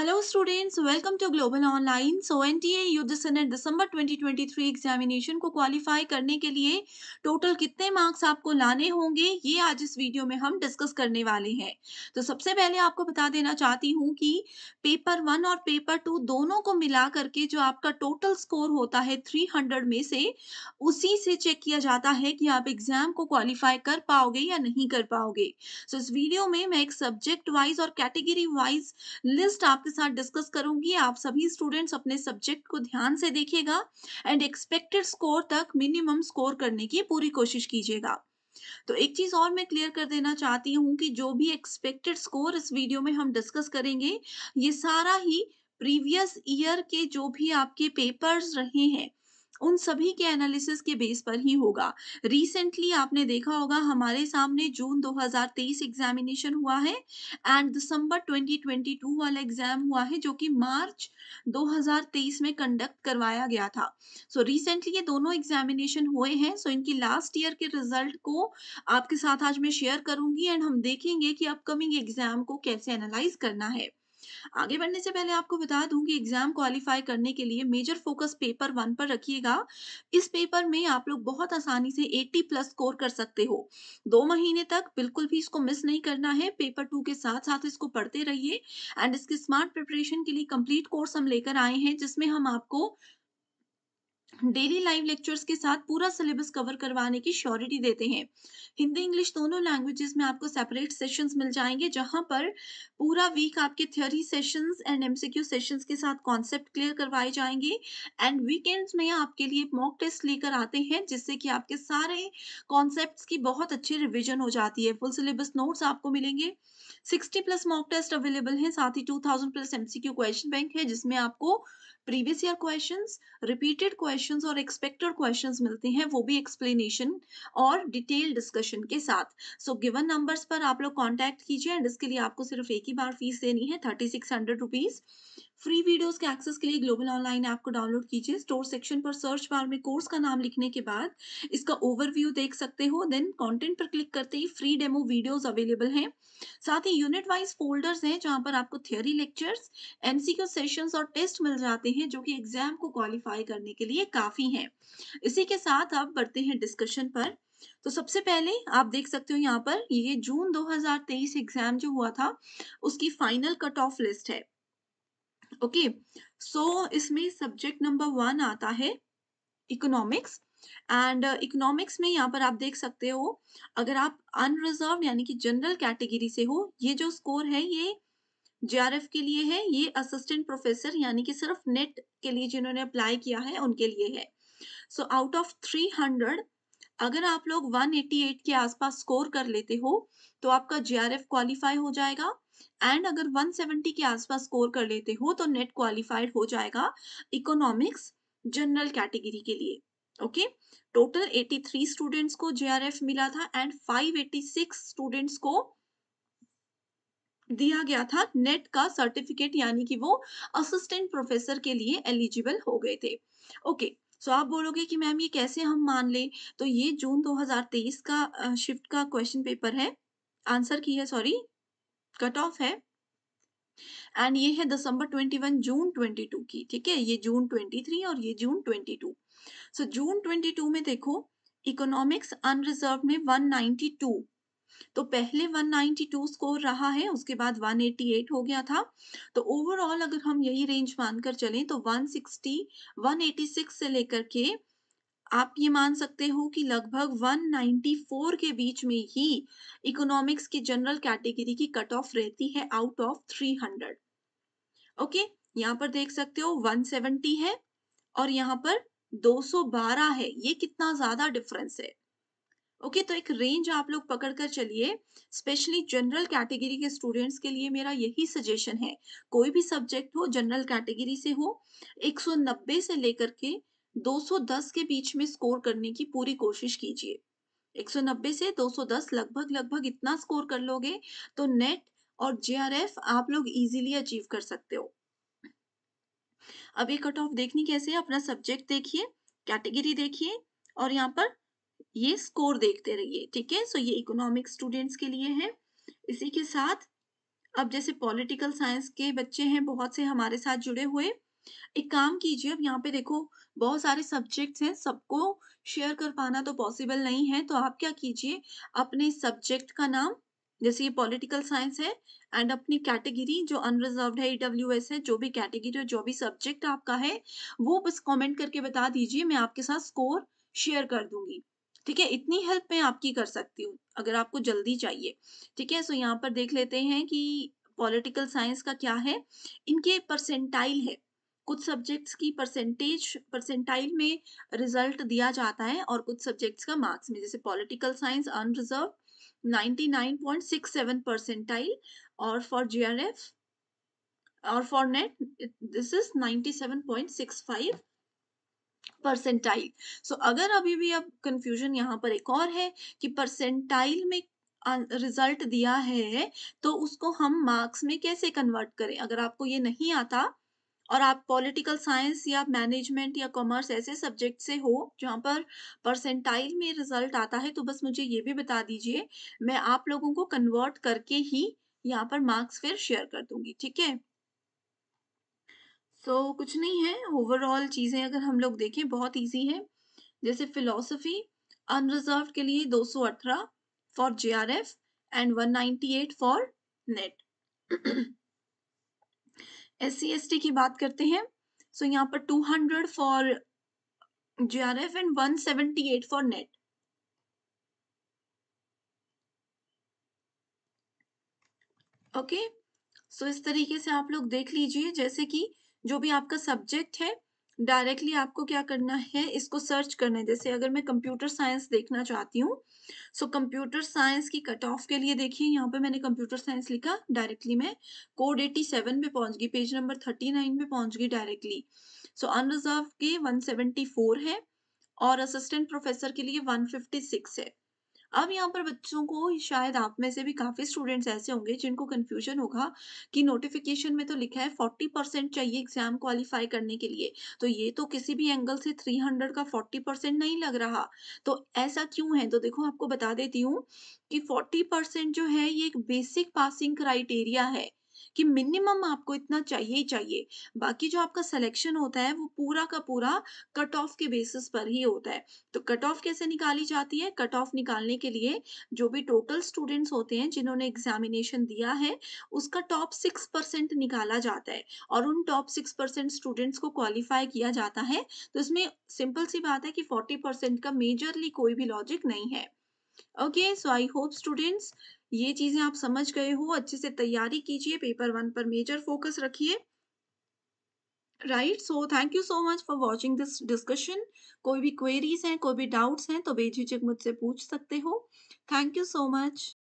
welcome to global online so N T A युद्ध सनत दिसंबर 2023 एग्जामिनेशन को क्वालिफाई करने के लिए टोटल कितने मार्क्स आपको लाने होंगे ये आज इस वीडियो में हम डिस्कस करने वाले हैं तो सबसे पहले आपको बता देना चाहती हूँ कि पेपर वन और पेपर टू दोनों को मिला करके जो आपका टोटल स्कोर होता है 300 में से उसी से चेक किया जाता है कि आप एग्जाम को क्वालिफाई कर पाओगे या नहीं कर पाओगे सो so, इस वीडियो में मैं एक सब्जेक्ट वाइज और कैटेगरी वाइज लिस्ट आप आपके साथ डिस्कस करूंगी आप सभी स्टूडेंट्स अपने सब्जेक्ट को ध्यान से देखिएगा एंड एक्सपेक्टेड स्कोर तक मिनिमम स्कोर करने की पूरी कोशिश कीजिएगा तो एक चीज और मैं क्लियर कर देना चाहती हूँ कि जो भी एक्सपेक्टेड स्कोर इस वीडियो में हम डिस्कस करेंगे ये सारा ही प्रीवियस ईयर के जो भी आपके पेपर्स रहे हैं उन सभी के एनालिसिस के बेस पर ही होगा रिसेंटली आपने देखा होगा हमारे सामने जून 2023 एग्जामिनेशन हुआ है एंड दिसंबर 2022 वाला एग्जाम हुआ है जो कि मार्च 2023 में कंडक्ट करवाया गया था सो so, रिसेंटली ये दोनों एग्जामिनेशन हुए हैं सो so, इनकी लास्ट ईयर के रिजल्ट को आपके साथ आज मैं शेयर करूंगी एंड हम देखेंगे कि अपकमिंग एग्जाम को कैसे एनालाइज करना है आगे बढ़ने से पहले आपको बता दूं कि एग्जाम क्वालिफाई करने के लिए मेजर फोकस पेपर वन पर रखिएगा इस पेपर में आप लोग बहुत आसानी से 80 प्लस स्कोर कर सकते हो दो महीने तक बिल्कुल भी इसको मिस नहीं करना है पेपर टू के साथ साथ इसको पढ़ते रहिए एंड इसके स्मार्ट प्रिपरेशन के लिए कंप्लीट कोर्स हम लेकर आए हैं जिसमें हम आपको डेली लाइव लेक्चर्स के साथ पूरा सिलेबस कवर करवाने की श्योरिटी देते हैं हिंदी इंग्लिश दोनों लैंग्वेजेस में आपको सेपरेट सेशंस मिल जाएंगे जहां पर पूरा वीक आपके theory sessions and MCQ sessions के साथ कॉन्सेप्ट क्लियर करवाए जाएंगे एंड वीकेंड्स में आपके लिए मॉक टेस्ट लेकर आते हैं जिससे कि आपके सारे कॉन्सेप्ट की बहुत अच्छी रिविजन हो जाती है फुल सिलेबस नोट्स आपको मिलेंगे sixty plus mock test available है साथ ही two plus MCQ question bank है जिसमें आपको previous year question repeated question questions और एक्सपेक्टेड क्वेश्चंस मिलते हैं वो भी एक्सप्लेनेशन और डिटेल डिस्कशन के साथ सो गिवन नंबर्स पर आप लोग कांटेक्ट कीजिए एंड इसके लिए आपको सिर्फ एक ही बार फीस देनी है thirty six hundred rupees free videos के एक्सेस के लिए ग्लोबल ऑनलाइन ऐप को डाउनलोड कीजिए स्टोर सेक्शन पर सर्च बार में कोर्स का नाम लिखने के बाद इसका ओवरव्यू देख सकते हो देन कंटेंट पर क्लिक करते ही फ्री डेमो वीडियोस अवेलेबल हैं साथ ही यूनिट वाइज फोल्डर्स हैं जहां पर आपको थियोरी लेक्चर्स एमसीक्यू सेशंस और टेस्ट मिल जाते हैं जो कि एग्जाम को क्वालिफाई करने के लिए काफी है इसी के साथ आप बढ़ते हैं डिस्कशन पर तो सबसे पहले आप देख सकते हो यहाँ पर ये जून 2023 एग्जाम जो हुआ था उसकी फाइनल कट ऑफ लिस्ट है ओके सो इसमें सब्जेक्ट नंबर वन आता है इकोनॉमिक्स एंड इकोनॉमिक्स में यहाँ पर आप देख सकते हो अगर आप अनरिजर्व यानी कि जनरल कैटेगरी से हो ये जो स्कोर है ये जे के लिए है ये असिस्टेंट प्रोफेसर यानी कि सिर्फ नेट के लिए जिन्होंने अप्लाई किया है उनके लिए है so out of three hundred अगर आप लोग 188 के आसपास स्कोर कर लेते हो तो आपका जेआरएफ क्वालिफाई हो जाएगा एंड अगर 170 के आसपास स्कोर कर लेते हो तो नेट क्वालिफाइड हो जाएगा इकोनॉमिक्स जनरल कैटेगरी के लिए ओके टोटल 83 स्टूडेंट्स को जेआरएफ मिला था एंड 586 स्टूडेंट्स को दिया गया था नेट का सर्टिफिकेट यानी कि वो असिस्टेंट प्रोफेसर के लिए एलिजिबल हो गए थे ओके okay, सो so आप बोलोगे कि मैम ये कैसे हम मान ले तो ये जून 2023 का शिफ्ट का क्वेश्चन पेपर है आंसर की है सॉरी कट ऑफ है एंड ये है दिसंबर 21 जून 22 की ठीक है ये जून 23 और ये जून 22 सो so, जून 22 में देखो इकोनॉमिक्स अनरिजर्व में 192 तो पहले 192 स्कोर रहा है उसके बाद 188 हो गया था तो ओवरऑल अगर हम यही रेंज मानकर चलें तो 160 186 से लेकर के आप ये मान सकते हो कि लगभग 194 के बीच में ही इकोनॉमिक्स की जनरल कैटेगरी की कट ऑफ रहती है आउट ऑफ 300 ओके यहाँ पर देख सकते हो 170 है और यहाँ पर 212 है ये कितना ज्यादा डिफरेंस है ओके okay, तो एक रेंज आप लोग पकड़ कर चलिए स्पेशली जनरल कैटेगरी के स्टूडेंट्स के लिए मेरा यही सजेशन है कोई भी सब्जेक्ट हो जनरल कैटेगरी से हो 190 से लेकर के 210 के बीच में स्कोर करने की पूरी कोशिश कीजिए 190 से 210 लगभग लगभग इतना स्कोर कर लोगे तो नेट और जेआरएफ आप लोग इजीली अचीव कर सकते हो अब ये कट ऑफ देखनी कैसे है अपना सब्जेक्ट देखिए कैटेगरी देखिए और यहाँ पर ये स्कोर देखते रहिए ठीक है सो ये इकोनॉमिक स्टूडेंट्स के लिए है इसी के साथ अब जैसे पॉलिटिकल साइंस के बच्चे हैं बहुत से हमारे साथ जुड़े हुए एक काम कीजिए अब यहाँ पे देखो बहुत सारे सब्जेक्ट्स हैं सबको शेयर कर पाना तो पॉसिबल नहीं है तो आप क्या कीजिए अपने सब्जेक्ट का नाम जैसे ये पॉलिटिकल साइंस है एंड अपनी कैटेगरी जो अनरिजर्व है ईडब्ल्यू एस है जो भी कैटेगरी और जो भी सब्जेक्ट आपका है वो बस कमेंट करके बता दीजिए मैं आपके साथ स्कोर शेयर कर दूंगी ठीक है इतनी हेल्प मैं आपकी कर सकती हूँ अगर आपको जल्दी चाहिए ठीक है सो यहाँ पर देख लेते हैं कि पॉलिटिकल साइंस का क्या है इनके परसेंटाइल है कुछ सब्जेक्ट्स की परसेंटेज परसेंटाइल में रिजल्ट दिया जाता है और कुछ सब्जेक्ट्स का मार्क्स में जैसे पॉलिटिकल साइंस अनरिजर्व 99.67 परसेंटाइल और फॉर जीआरएफ और for NET this is 97.65 percentile so so, अगर अभी भी अब कंफ्यूजन यहाँ पर एक और है कि परसेंटाइल में रिजल्ट दिया है तो उसको हम मार्क्स में कैसे कन्वर्ट करें अगर आपको ये नहीं आता और आप पॉलिटिकल साइंस या मैनेजमेंट या कॉमर्स ऐसे सब्जेक्ट से हो जहाँ पर परसेंटाइल में रिजल्ट आता है तो बस मुझे ये भी बता दीजिए मैं आप लोगों को कन्वर्ट करके ही यहाँ पर मार्क्स फिर शेयर कर दूंगी ठीक है सो कुछ नहीं है ओवरऑल चीज़ें अगर हम लोग देखें बहुत ईजी है जैसे फिलोसफी अनरिजर्व के लिए दो सौ अठारह for J R F and one ninety eight for NET S C की बात करते हैं सो so, यहाँ पर 200 for R F and eight for NET okay so इस तरीके से आप लोग देख लीजिए जैसे कि जो भी आपका सब्जेक्ट है डायरेक्टली आपको क्या करना है इसको सर्च करना है जैसे अगर मैं कंप्यूटर साइंस देखना चाहती हूँ सो कंप्यूटर साइंस की कट ऑफ के लिए देखिए यहाँ पे मैंने कंप्यूटर साइंस लिखा डायरेक्टली मैं कोड एटी सेवन पे पहुंच गई पेज नंबर थर्टी नाइन पे पहुंच गई डायरेक्टली सो अनरिजर्व के वन सेवेंटी फोर है और असिस्टेंट प्रोफेसर के लिए वन फिफ्टी सिक्स है अब यहाँ पर बच्चों को शायद आप में से भी काफ़ी स्टूडेंट्स ऐसे होंगे जिनको कन्फ्यूजन होगा कि नोटिफिकेशन में तो लिखा है फोर्टी परसेंट चाहिए एग्जाम क्वालिफाई करने के लिए तो ये तो किसी भी एंगल से थ्री हंड्रेड का फोर्टी परसेंट नहीं लग रहा तो ऐसा क्यों है तो देखो आपको बता देती हूँ कि फोर्टी परसेंट जो है ये एक बेसिक पासिंग क्राइटेरिया है कि मिनिमम आपको इतना चाहिए ही चाहिए बाकी जो आपका सिलेक्शन होता है वो पूरा का पूरा कट ऑफ के बेसिस पर ही होता है तो कट ऑफ कैसे निकाली जाती है कट ऑफ निकालने के लिए जो भी टोटल स्टूडेंट्स होते हैं जिन्होंने एग्जामिनेशन दिया है उसका टॉप सिक्स परसेंट निकाला जाता है और उन टॉप सिक्स परसेंट स्टूडेंट्स को क्वालिफाई किया जाता है तो इसमें सिंपल सी बात है कि फोर्टी परसेंट का मेजरली कोई भी लॉजिक नहीं है okay so I hope students ये चीजें आप समझ गए हो अच्छे से तैयारी कीजिए पेपर वन पर मेजर फोकस रखिए right so thank you so much for watching this discussion कोई भी क्वेरीज हैं कोई भी डाउट्स हैं तो बेझिझक मुझसे पूछ सकते हो थैंक यू सो मच